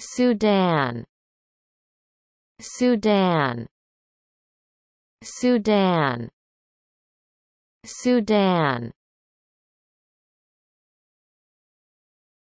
Sudan Sudan Sudan Sudan